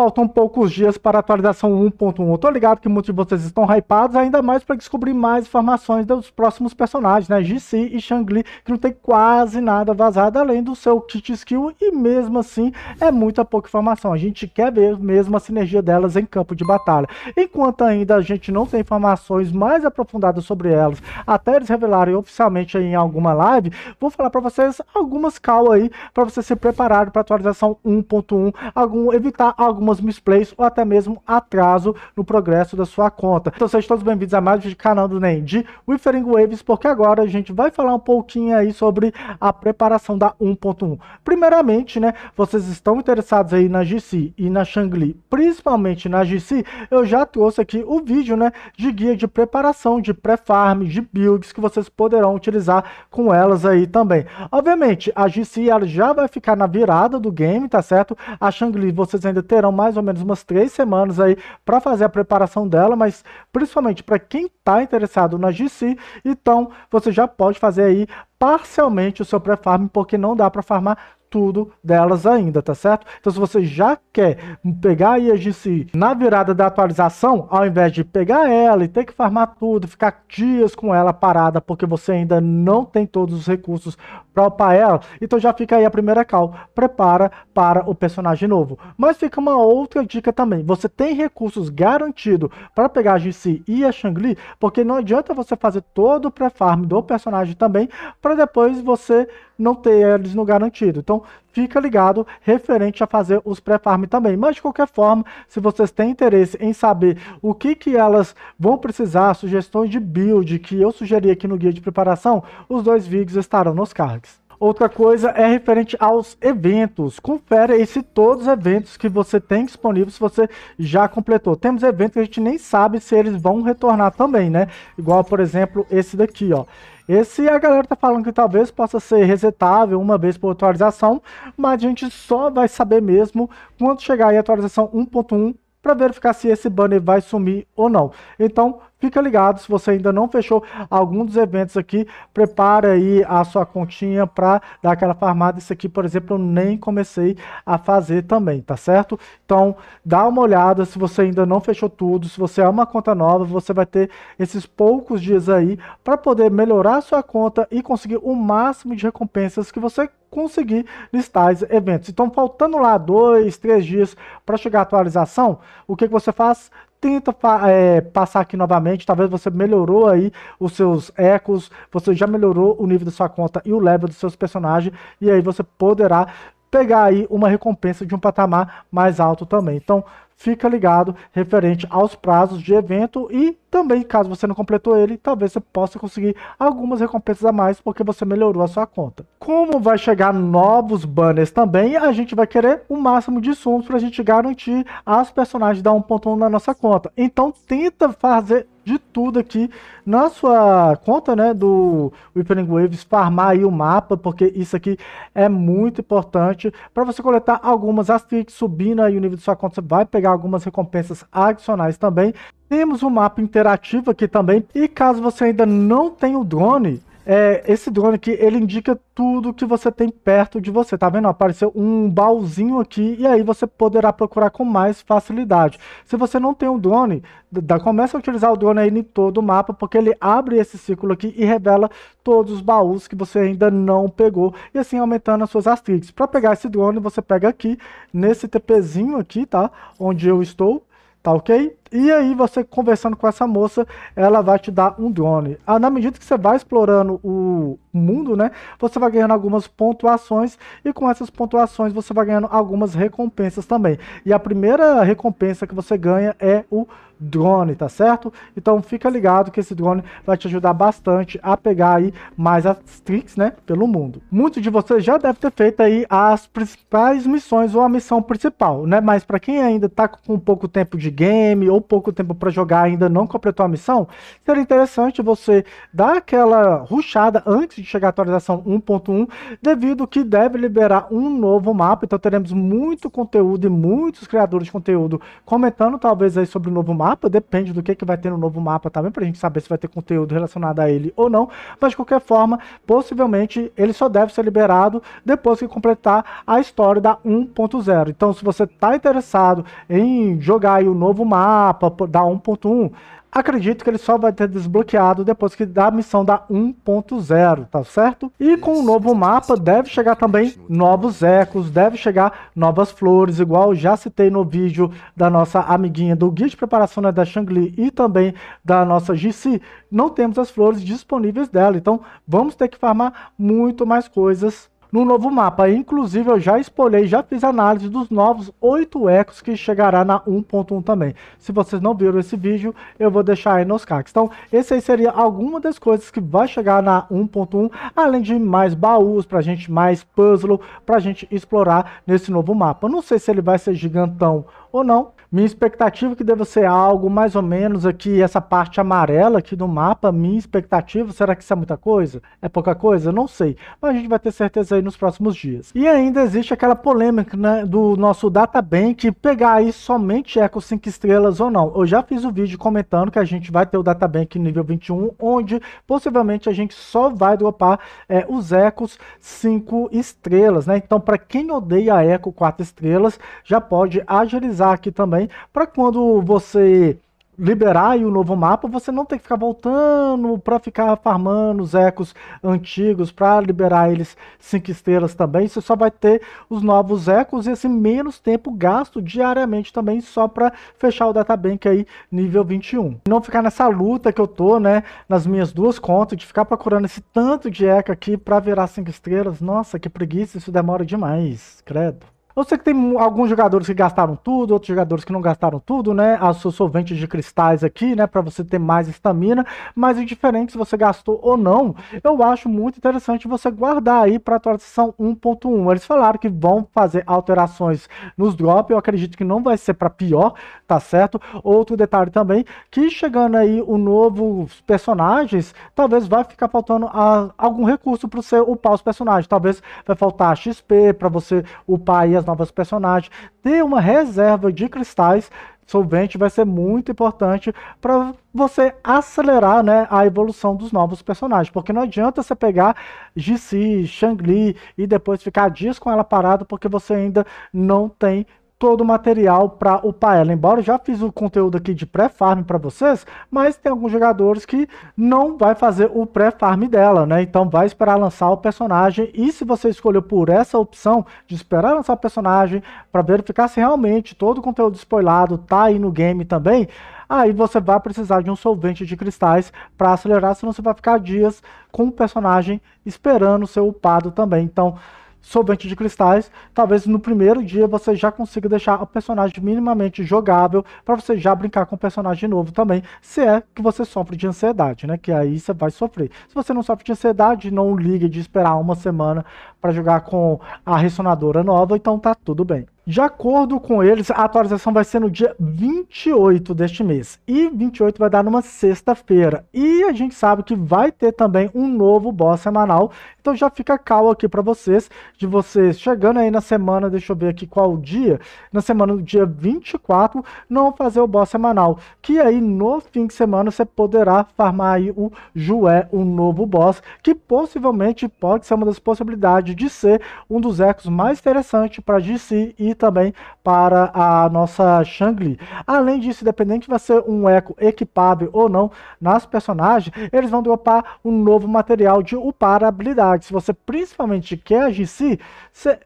Faltam poucos dias para a atualização 1.1. tô ligado que muitos de vocês estão hypados, ainda mais para descobrir mais informações dos próximos personagens, né? GC e Shang-Li, que não tem quase nada vazado, além do seu kit skill, e mesmo assim é muita pouca informação. A gente quer ver mesmo a sinergia delas em campo de batalha. Enquanto ainda a gente não tem informações mais aprofundadas sobre elas, até eles revelarem oficialmente em alguma live, vou falar para vocês algumas cal aí, para vocês se prepararem para a atualização 1.1, algum, evitar algumas algumas misplays ou até mesmo atraso no progresso da sua conta. Então sejam todos bem-vindos a mais um canal do NEM de Withering Waves, porque agora a gente vai falar um pouquinho aí sobre a preparação da 1.1. Primeiramente, né, vocês estão interessados aí na GC e na Shangli, principalmente na GC, eu já trouxe aqui o vídeo, né, de guia de preparação, de pré-farm, de builds que vocês poderão utilizar com elas aí também. Obviamente, a GC ela já vai ficar na virada do game, tá certo? A Shangli vocês ainda terão mais ou menos umas três semanas aí para fazer a preparação dela, mas principalmente para quem está interessado na GC, então você já pode fazer aí parcialmente o seu pré-farm, porque não dá para farmar tudo delas ainda, tá certo? Então se você já quer pegar a IAGC na virada da atualização, ao invés de pegar ela e ter que farmar tudo, ficar dias com ela parada, porque você ainda não tem todos os recursos para upar ela, então já fica aí a primeira call, prepara para o personagem novo. Mas fica uma outra dica também, você tem recursos garantidos para pegar a GC e a Shangri porque não adianta você fazer todo o pré-farm do personagem também, para depois você não ter eles no garantido. Então, fica ligado referente a fazer os pré-farm também. Mas, de qualquer forma, se vocês têm interesse em saber o que, que elas vão precisar, sugestões de build que eu sugeri aqui no guia de preparação, os dois vídeos estarão nos cards. Outra coisa é referente aos eventos. Confere aí se todos os eventos que você tem disponíveis se você já completou. Temos eventos que a gente nem sabe se eles vão retornar também, né? Igual, por exemplo, esse daqui, ó. Esse a galera tá falando que talvez possa ser resetável uma vez por atualização, mas a gente só vai saber mesmo quando chegar aí a atualização 1.1 para verificar se esse banner vai sumir ou não. Então, fica ligado, se você ainda não fechou algum dos eventos aqui, prepara aí a sua continha para dar aquela farmada. Isso aqui, por exemplo, eu nem comecei a fazer também, tá certo? Então, dá uma olhada se você ainda não fechou tudo, se você é uma conta nova, você vai ter esses poucos dias aí para poder melhorar a sua conta e conseguir o máximo de recompensas que você conseguir listar eventos. Então, faltando lá dois, três dias para chegar a atualização, o que, que você faz? Tenta é, passar aqui novamente, talvez você melhorou aí os seus ecos, você já melhorou o nível da sua conta e o level dos seus personagens, e aí você poderá pegar aí uma recompensa de um patamar mais alto também. Então, fica ligado referente aos prazos de evento e também, caso você não completou ele, talvez você possa conseguir algumas recompensas a mais porque você melhorou a sua conta. Como vai chegar novos banners também, a gente vai querer o máximo de sumos para a gente garantir as personagens dar 1.1 na nossa conta. Então tenta fazer de tudo aqui na sua conta, né, do Whippling Waves, farmar aí o mapa, porque isso aqui é muito importante para você coletar algumas asterisks, subindo aí o nível de sua conta, você vai pegar algumas recompensas adicionais também. Temos um mapa interativo aqui também. E caso você ainda não tenha o drone, é, esse drone aqui, ele indica tudo que você tem perto de você, tá vendo? Apareceu um baúzinho aqui e aí você poderá procurar com mais facilidade. Se você não tem um drone, da, começa a utilizar o drone aí em todo o mapa, porque ele abre esse círculo aqui e revela todos os baús que você ainda não pegou, e assim aumentando as suas astrics. Para pegar esse drone, você pega aqui, nesse TPzinho aqui, tá? Onde eu estou, tá ok? E aí, você conversando com essa moça, ela vai te dar um drone. Ah, na medida que você vai explorando o mundo, né? Você vai ganhando algumas pontuações e com essas pontuações você vai ganhando algumas recompensas também. E a primeira recompensa que você ganha é o drone, tá certo? Então fica ligado que esse drone vai te ajudar bastante a pegar aí mais as tricks, né, pelo mundo. Muitos de vocês já devem ter feito aí as principais missões ou a missão principal, né? Mas para quem ainda tá com pouco tempo de game ou ou pouco tempo para jogar ainda não completou a missão, seria interessante você dar aquela ruchada antes de chegar à atualização 1.1, devido que deve liberar um novo mapa, então teremos muito conteúdo e muitos criadores de conteúdo comentando talvez aí sobre o novo mapa, depende do que, que vai ter no novo mapa também, para a gente saber se vai ter conteúdo relacionado a ele ou não, mas de qualquer forma, possivelmente ele só deve ser liberado depois que completar a história da 1.0. Então se você está interessado em jogar o novo mapa, mapa da 1.1, acredito que ele só vai ter desbloqueado depois que da missão da 1.0, tá certo? E com o novo mapa deve chegar também novos ecos, deve chegar novas flores, igual já citei no vídeo da nossa amiguinha do guia de preparação né, da Shangli e também da nossa GC, não temos as flores disponíveis dela, então vamos ter que farmar muito mais coisas no novo mapa. Inclusive, eu já espolhei, já fiz análise dos novos 8 ecos que chegará na 1.1 também. Se vocês não viram esse vídeo, eu vou deixar aí nos cards. Então, esse aí seria alguma das coisas que vai chegar na 1.1, além de mais baús para gente, mais puzzle, para gente explorar nesse novo mapa. Não sei se ele vai ser gigantão ou não. Minha expectativa é que deve ser algo mais ou menos aqui, essa parte amarela aqui do mapa, minha expectativa, será que isso é muita coisa? É pouca coisa? Não sei, mas a gente vai ter certeza aí nos próximos dias. E ainda existe aquela polêmica né, do nosso databank pegar aí somente eco 5 estrelas ou não. Eu já fiz o um vídeo comentando que a gente vai ter o databank nível 21, onde possivelmente a gente só vai dropar é, os ecos 5 estrelas, né? Então para quem odeia eco 4 estrelas, já pode agilizar aqui também, para quando você liberar o novo mapa, você não tem que ficar voltando para ficar farmando os ecos antigos para liberar eles 5 estrelas também. Você só vai ter os novos ecos e esse menos tempo gasto diariamente também só para fechar o databank aí nível 21. não ficar nessa luta que eu tô, né, nas minhas duas contas de ficar procurando esse tanto de eco aqui para virar 5 estrelas. Nossa, que preguiça, isso demora demais, credo. Eu sei que tem alguns jogadores que gastaram tudo, outros jogadores que não gastaram tudo, né? As suas solventes de cristais aqui, né? Para você ter mais estamina. Mas indiferente se você gastou ou não, eu acho muito interessante você guardar aí para a atualização 1.1. Eles falaram que vão fazer alterações nos drops. Eu acredito que não vai ser para pior, tá certo? Outro detalhe também, que chegando aí o novo personagens, talvez vai ficar faltando a, algum recurso para você upar os personagens. Talvez vai faltar XP para você upar aí as novas personagens, ter uma reserva de cristais solvente vai ser muito importante para você acelerar né, a evolução dos novos personagens. Porque não adianta você pegar Jixi, Shang-Li e depois ficar dias com ela parado porque você ainda não tem todo o material para upar ela. Embora eu já fiz o conteúdo aqui de pré-farm para vocês, mas tem alguns jogadores que não vai fazer o pré-farm dela, né? Então vai esperar lançar o personagem e se você escolheu por essa opção de esperar lançar o personagem para verificar se realmente todo o conteúdo spoilado tá aí no game também, aí você vai precisar de um solvente de cristais para acelerar, senão você vai ficar dias com o personagem esperando ser upado também. Então, Solvente de cristais, talvez no primeiro dia você já consiga deixar o personagem minimamente jogável para você já brincar com o personagem novo também, se é que você sofre de ansiedade, né? Que aí você vai sofrer. Se você não sofre de ansiedade, não ligue de esperar uma semana para jogar com a ressonadora nova, então tá tudo bem. De acordo com eles, a atualização vai ser no dia 28 deste mês. E 28 vai dar numa sexta-feira. E a gente sabe que vai ter também um novo boss semanal. Então já fica calmo aqui para vocês, de vocês chegando aí na semana, deixa eu ver aqui qual o dia, na semana do dia 24, não fazer o boss semanal. Que aí no fim de semana você poderá farmar aí o Jué, o novo boss, que possivelmente pode ser uma das possibilidades de ser um dos ecos mais interessantes para DC e também para a nossa Shangli. Além disso, independente vai ser um eco equipável ou não nas personagens, eles vão dropar um novo material de upar habilidades. Se você principalmente quer agir se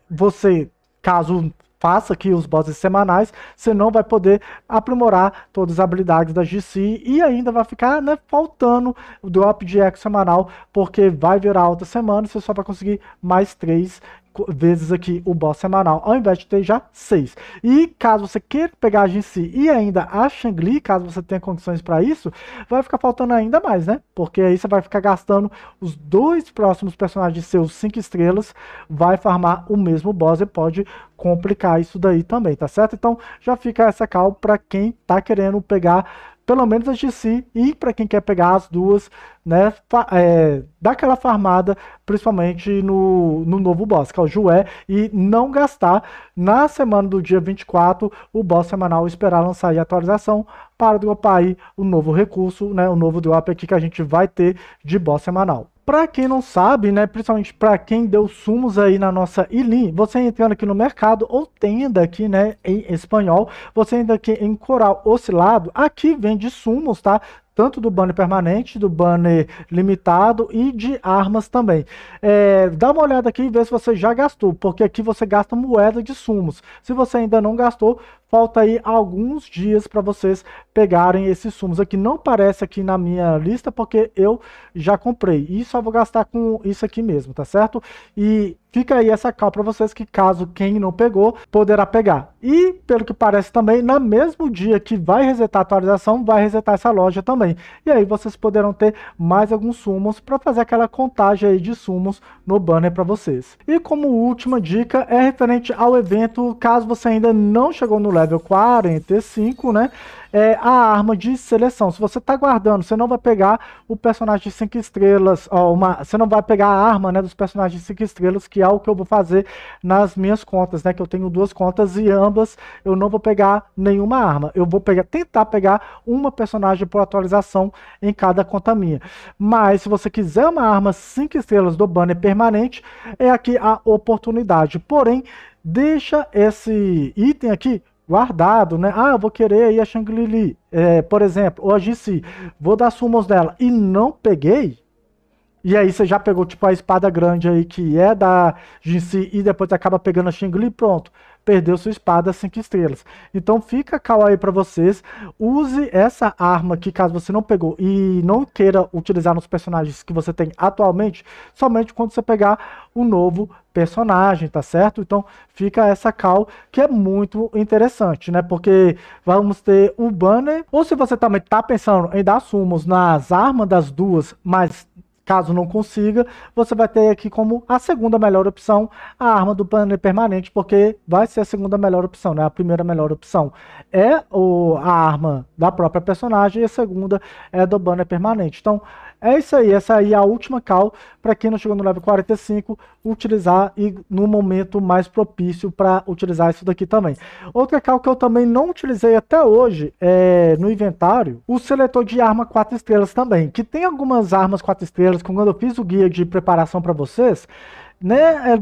você, caso faça aqui os bosses semanais, você não vai poder aprimorar todas as habilidades da GC e ainda vai ficar né, faltando o drop de eco semanal, porque vai virar outra semana, você só vai conseguir mais três vezes aqui o boss semanal, ao invés de ter já seis. E caso você queira pegar a Jinxi e ainda a Shangli, caso você tenha condições para isso, vai ficar faltando ainda mais, né? Porque aí você vai ficar gastando os dois próximos personagens seus cinco estrelas, vai farmar o mesmo boss e pode complicar isso daí também, tá certo? Então já fica essa cal para quem tá querendo pegar pelo menos as de si, e para quem quer pegar as duas, né, é, dá aquela farmada, principalmente no, no novo boss, que é o Jué, e não gastar na semana do dia 24 o boss semanal, esperar lançar a atualização para dropar aí o novo recurso, né, o novo drop aqui que a gente vai ter de boss semanal. Para quem não sabe, né, principalmente para quem deu sumos aí na nossa ilim, você entrando aqui no mercado ou tenda aqui, né, em espanhol, você entra aqui em coral oscilado, aqui vende sumos, tá? tanto do banner permanente, do banner limitado e de armas também. É, dá uma olhada aqui e vê se você já gastou, porque aqui você gasta moeda de sumos. Se você ainda não gastou, Falta aí alguns dias para vocês pegarem esses sumos aqui. Não parece aqui na minha lista, porque eu já comprei. E só vou gastar com isso aqui mesmo, tá certo? E fica aí essa cal para vocês que caso quem não pegou, poderá pegar. E pelo que parece também, no mesmo dia que vai resetar a atualização, vai resetar essa loja também. E aí vocês poderão ter mais alguns sumos para fazer aquela contagem aí de sumos no banner para vocês. E como última dica, é referente ao evento, caso você ainda não chegou no level level 45, né? É a arma de seleção. Se você tá guardando, você não vai pegar o personagem de 5 estrelas, ó, uma, você não vai pegar a arma né, dos personagens de 5 estrelas, que é o que eu vou fazer nas minhas contas, né? Que eu tenho duas contas e ambas eu não vou pegar nenhuma arma. Eu vou pegar, tentar pegar uma personagem por atualização em cada conta minha. Mas se você quiser uma arma 5 estrelas do banner permanente, é aqui a oportunidade. Porém, deixa esse item aqui guardado, né? Ah, vou querer ir a Shangri-Li, é, por exemplo, ou a GC, vou dar sumos dela e não peguei, e aí você já pegou tipo a espada grande aí que é da GC e depois acaba pegando a Shangri-Li, pronto perdeu sua espada 5 estrelas. Então fica aí para vocês. Use essa arma que caso você não pegou e não queira utilizar nos personagens que você tem atualmente, somente quando você pegar o um novo personagem, tá certo? Então fica essa call que é muito interessante, né? Porque vamos ter o banner, ou se você também tá pensando em dar sumos nas armas das duas, mas Caso não consiga, você vai ter aqui como a segunda melhor opção a arma do banner permanente, porque vai ser a segunda melhor opção, né? A primeira melhor opção é o, a arma da própria personagem e a segunda é do banner permanente. Então, é isso aí, essa aí é a última call para quem não chegou no level 45 utilizar e no momento mais propício para utilizar isso daqui também. Outra call que eu também não utilizei até hoje é no inventário, o seletor de arma 4 estrelas também, que tem algumas armas 4 estrelas, que quando eu fiz o guia de preparação para vocês, né, é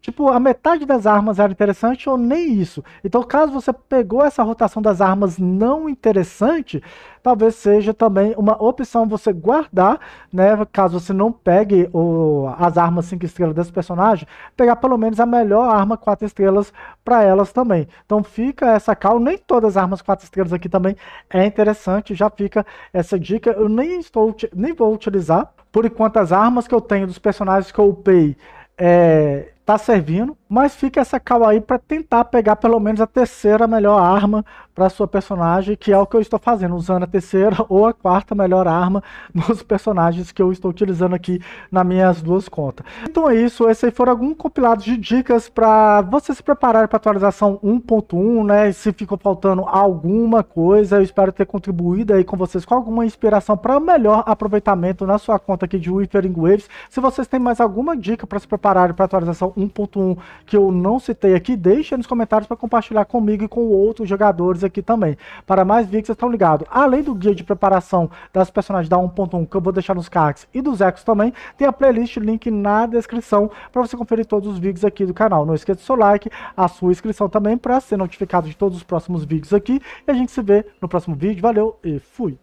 tipo, a metade das armas era interessante ou nem isso. Então, caso você pegou essa rotação das armas não interessante, talvez seja também uma opção você guardar, né? Caso você não pegue o, as armas 5 estrelas desse personagem, pegar pelo menos a melhor arma 4 estrelas para elas também. Então fica essa cal, nem todas as armas 4 estrelas aqui também é interessante, já fica essa dica. Eu nem estou nem vou utilizar por enquanto as armas que eu tenho dos personagens que eu upei é, tá servindo, mas fica essa aí para tentar pegar pelo menos a terceira melhor arma para sua personagem, que é o que eu estou fazendo, usando a terceira ou a quarta melhor arma nos personagens que eu estou utilizando aqui nas minhas duas contas. Então é isso, esse aí foram alguns compilados de dicas para você se preparar para a atualização 1.1, né? Se ficou faltando alguma coisa, eu espero ter contribuído aí com vocês com alguma inspiração para melhor aproveitamento na sua conta aqui de Withering Waves. Se vocês têm mais alguma dica para se preparar para a atualização 1.1 que eu não citei aqui, deixa nos comentários para compartilhar comigo e com outros jogadores aqui também. Para mais vídeos, vocês estão ligados. Além do guia de preparação das personagens da 1.1 que eu vou deixar nos cards e dos ecos também, tem a playlist, link na descrição para você conferir todos os vídeos aqui do canal. Não esqueça do seu like, a sua inscrição também para ser notificado de todos os próximos vídeos aqui. E a gente se vê no próximo vídeo. Valeu e fui!